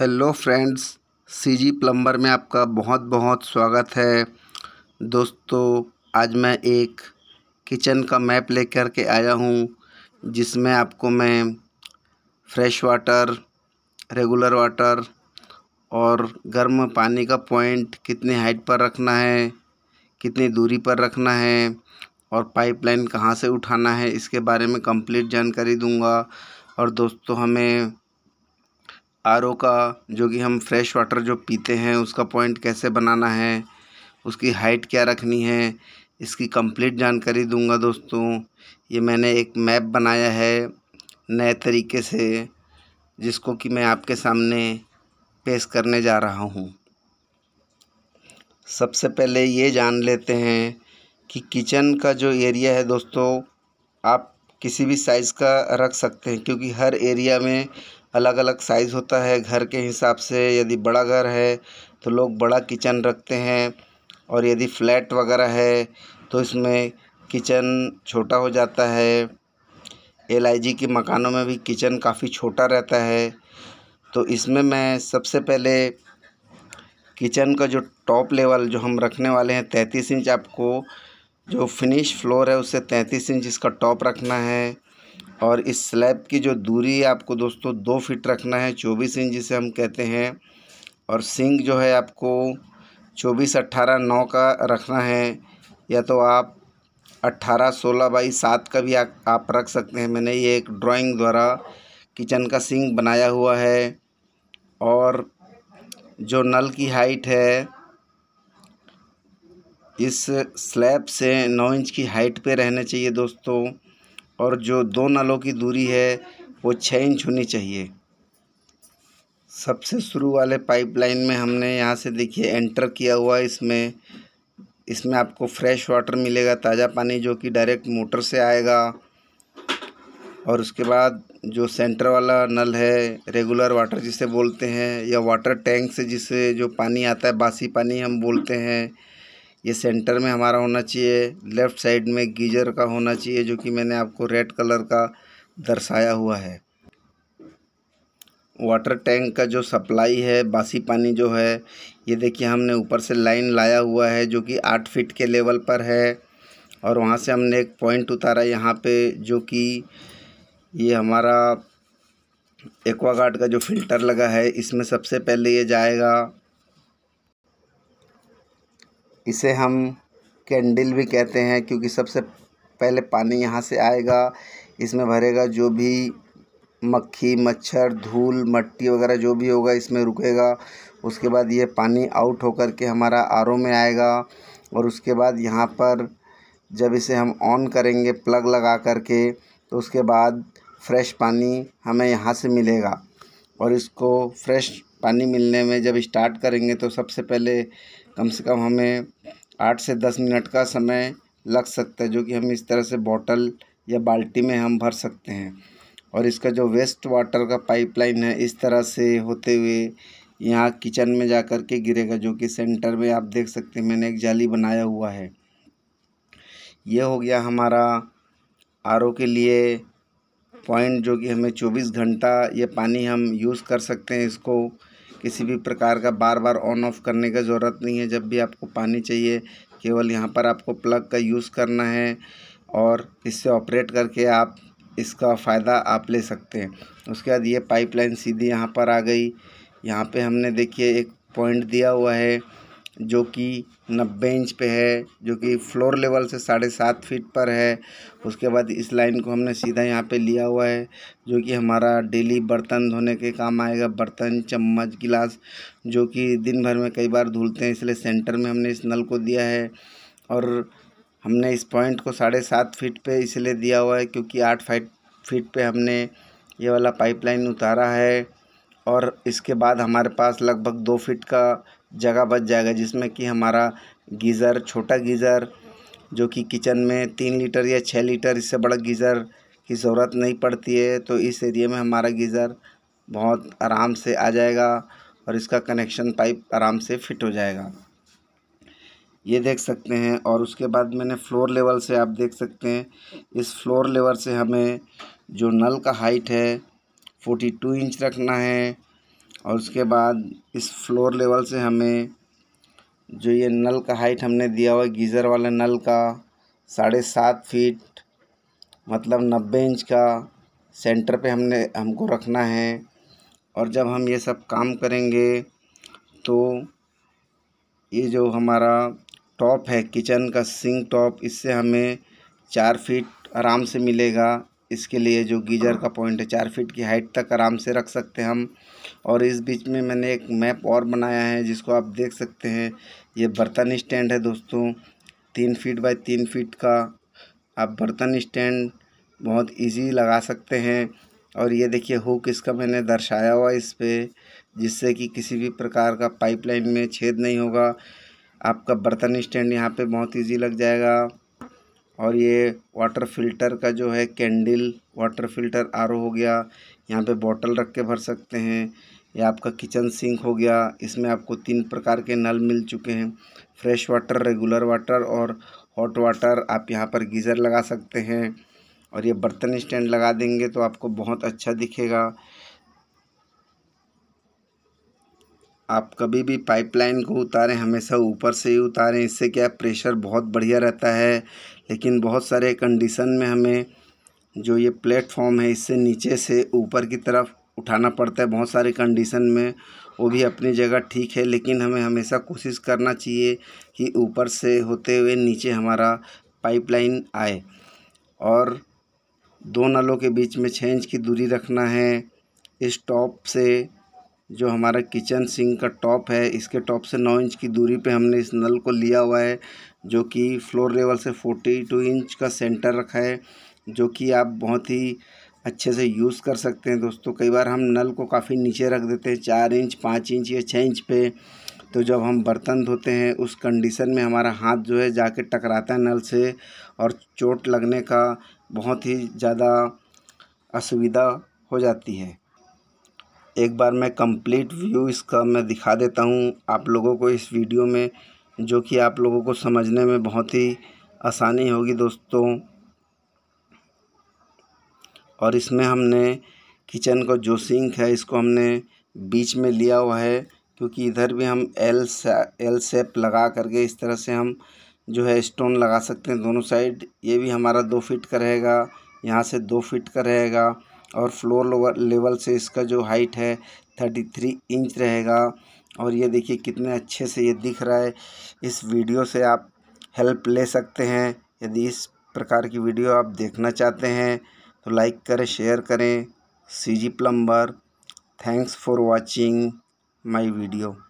Hello friends CG plumber में आपका बहुत बहुत स्वागत है दोस्तों आज मैं एक किचन का मैप लेकर के आया हूँ जिसमें आपको मैं फ्रेश वाटर रेगुलर वाटर और गर्म पानी का पॉइंट कितनी हाइट पर रखना है कितनी दूरी पर रखना है और पाइपलाइन कहाँ से उठाना है इसके बारे में कंप्लीट जानकारी दूंगा और दोस्तों हमें आर ओ का जो कि हम फ्रेश वाटर जो पीते हैं उसका पॉइंट कैसे बनाना है उसकी हाइट क्या रखनी है इसकी कंप्लीट जानकारी दूंगा दोस्तों ये मैंने एक मैप बनाया है नए तरीके से जिसको कि मैं आपके सामने पेश करने जा रहा हूँ सबसे पहले ये जान लेते हैं कि किचन का जो एरिया है दोस्तों आप किसी भी साइज़ का रख सकते हैं क्योंकि हर एरिया में अलग अलग साइज़ होता है घर के हिसाब से यदि बड़ा घर है तो लोग बड़ा किचन रखते हैं और यदि फ्लैट वगैरह है तो इसमें किचन छोटा हो जाता है एल के मकानों में भी किचन काफ़ी छोटा रहता है तो इसमें मैं सबसे पहले किचन का जो टॉप लेवल जो हम रखने वाले हैं तैंतीस इंच आपको जो फिनिश फ्लोर है उससे तैंतीस इंच इसका टॉप रखना है और इस स्लैब की जो दूरी आपको दोस्तों दो फिट रखना है चौबीस इंच जिसे हम कहते हैं और सिंक जो है आपको चौबीस अट्ठारह नौ का रखना है या तो आप अट्ठारह सोलह बाई सात का भी आ, आप रख सकते हैं मैंने ये एक ड्राइंग द्वारा किचन का सिंक बनाया हुआ है और जो नल की हाइट है इस स्लैब से नौ इंच की हाइट पे रहने चाहिए दोस्तों और जो दो नलों की दूरी है वो छः इंच होनी चाहिए सबसे शुरू वाले पाइपलाइन में हमने यहाँ से देखिए एंटर किया हुआ इसमें इसमें आपको फ्रेश वाटर मिलेगा ताज़ा पानी जो कि डायरेक्ट मोटर से आएगा और उसके बाद जो सेंटर वाला नल है रेगुलर वाटर जिसे बोलते हैं या वाटर टैंक से जिसे जो पानी आता है बासी पानी हम बोलते हैं ये सेंटर में हमारा होना चाहिए लेफ़्ट साइड में गीजर का होना चाहिए जो कि मैंने आपको रेड कलर का दर्शाया हुआ है वाटर टैंक का जो सप्लाई है बासी पानी जो है ये देखिए हमने ऊपर से लाइन लाया हुआ है जो कि आठ फीट के लेवल पर है और वहाँ से हमने एक पॉइंट उतारा यहाँ पे जो कि ये हमारा एक्वागार्ड का जो फिल्टर लगा है इसमें सबसे पहले ये जाएगा इसे हम कैंडल भी कहते हैं क्योंकि सबसे पहले पानी यहाँ से आएगा इसमें भरेगा जो भी मक्खी मच्छर धूल मट्टी वगैरह जो भी होगा इसमें रुकेगा उसके बाद ये पानी आउट होकर के हमारा आर में आएगा और उसके बाद यहाँ पर जब इसे हम ऑन करेंगे प्लग लगा करके तो उसके बाद फ्रेश पानी हमें यहाँ से मिलेगा और इसको फ्रेश पानी मिलने में जब स्टार्ट करेंगे तो सबसे पहले कम से कम हमें आठ से दस मिनट का समय लग सकता है जो कि हम इस तरह से बॉटल या बाल्टी में हम भर सकते हैं और इसका जो वेस्ट वाटर का पाइपलाइन है इस तरह से होते हुए यहाँ किचन में जा कर के गिरेगा जो कि सेंटर में आप देख सकते हैं मैंने एक जाली बनाया हुआ है ये हो गया हमारा आर के लिए पॉइंट जो कि हमें 24 घंटा ये पानी हम यूज़ कर सकते हैं इसको किसी भी प्रकार का बार बार ऑन ऑफ करने का ज़रूरत नहीं है जब भी आपको पानी चाहिए केवल यहाँ पर आपको प्लग का यूज़ करना है और इससे ऑपरेट करके आप इसका फ़ायदा आप ले सकते हैं उसके बाद ये पाइपलाइन सीधी यहाँ पर आ गई यहाँ पे हमने देखिए एक पॉइंट दिया हुआ है जो कि नब्बे इंच पे है जो कि फ्लोर लेवल से साढ़े सात फीट पर है उसके बाद इस लाइन को हमने सीधा यहाँ पे लिया हुआ है जो कि हमारा डेली बर्तन धोने के काम आएगा बर्तन चम्मच गिलास जो कि दिन भर में कई बार धुलते हैं इसलिए सेंटर में हमने इस नल को दिया है और हमने इस पॉइंट को साढ़े सात फीट पर इसलिए दिया हुआ है क्योंकि आठ फाइट फीट पर हमने ये वाला पाइपलाइन उतारा है और इसके बाद हमारे पास लगभग दो फीट का जगह बच जाएगा जिसमें कि हमारा गीज़र छोटा गीज़र जो कि किचन में तीन लीटर या छः लीटर इससे बड़ा गीज़र की ज़रूरत नहीं पड़ती है तो इस एरिया में हमारा गीज़र बहुत आराम से आ जाएगा और इसका कनेक्शन पाइप आराम से फिट हो जाएगा ये देख सकते हैं और उसके बाद मैंने फ्लोर लेवल से आप देख सकते हैं इस फ्लोर लेवल से हमें जो नल का हाइट है फोर्टी टू इंच रखना है और उसके बाद इस फ्लोर लेवल से हमें जो ये नल का हाइट हमने दिया हुआ है गीज़र वाला नल का साढ़े सात फीट मतलब नब्बे इंच का सेंटर पे हमने हमको रखना है और जब हम ये सब काम करेंगे तो ये जो हमारा टॉप है किचन का सिंक टॉप इससे हमें चार फीट आराम से मिलेगा इसके लिए जो गीजर हाँ। का पॉइंट है चार फीट की हाइट तक आराम से रख सकते हैं हम और इस बीच में मैंने एक मैप और बनाया है जिसको आप देख सकते हैं ये बर्तन स्टैंड है दोस्तों तीन फीट बाय तीन फीट का आप बर्तन स्टैंड बहुत इजी लगा सकते हैं और ये देखिए हुक इसका मैंने दर्शाया हुआ इस पर जिससे कि किसी भी प्रकार का पाइपलाइन में छेद नहीं होगा आपका बर्तन स्टैंड यहाँ पे बहुत इजी लग जाएगा और ये वाटर फ़िल्टर का जो है कैंडल वाटर फ़िल्टर आर हो गया यहाँ पे बॉटल रख के भर सकते हैं ये आपका किचन सिंक हो गया इसमें आपको तीन प्रकार के नल मिल चुके हैं फ्रेश वाटर रेगुलर वाटर और हॉट वाटर आप यहाँ पर गीज़र लगा सकते हैं और ये बर्तन स्टैंड लगा देंगे तो आपको बहुत अच्छा दिखेगा आप कभी भी पाइपलाइन को उतारें हमेशा ऊपर से ही उतारें इससे क्या प्रेशर बहुत बढ़िया रहता है लेकिन बहुत सारे कंडीशन में हमें जो ये प्लेटफॉर्म है इससे नीचे से ऊपर की तरफ उठाना पड़ता है बहुत सारे कंडीशन में वो भी अपनी जगह ठीक है लेकिन हमें हमेशा कोशिश करना चाहिए कि ऊपर से होते हुए नीचे हमारा पाइपलाइन आए और दो नलों के बीच में छः इंच की दूरी रखना है इस टॉप से जो हमारा किचन सिंक का टॉप है इसके टॉप से नौ इंच की दूरी पे हमने इस नल को लिया हुआ है जो कि फ्लोर लेवल से फोर्टी टू इंच का सेंटर रखा है जो कि आप बहुत ही अच्छे से यूज़ कर सकते हैं दोस्तों कई बार हम नल को काफ़ी नीचे रख देते हैं चार इंच पाँच इंच या छः इंच पे तो जब हम बर्तन धोते हैं उस कंडीशन में हमारा हाथ जो है जाके टकराता है नल से और चोट लगने का बहुत ही ज़्यादा असुविधा हो जाती है एक बार मैं कंप्लीट व्यू इसका मैं दिखा देता हूँ आप लोगों को इस वीडियो में जो कि आप लोगों को समझने में बहुत ही आसानी होगी दोस्तों और इसमें हमने किचन का जो सिंक है इसको हमने बीच में लिया हुआ है क्योंकि इधर भी हम एल एल सेप लगा करके इस तरह से हम जो है स्टोन लगा सकते हैं दोनों साइड ये भी हमारा दो फिट का रहेगा यहाँ से दो फिट का रहेगा और फ्लोर लेवल से इसका जो हाइट है थर्टी थ्री इंच रहेगा और ये देखिए कितने अच्छे से ये दिख रहा है इस वीडियो से आप हेल्प ले सकते हैं यदि इस प्रकार की वीडियो आप देखना चाहते हैं तो लाइक करें शेयर करें C G plumber thanks for watching my video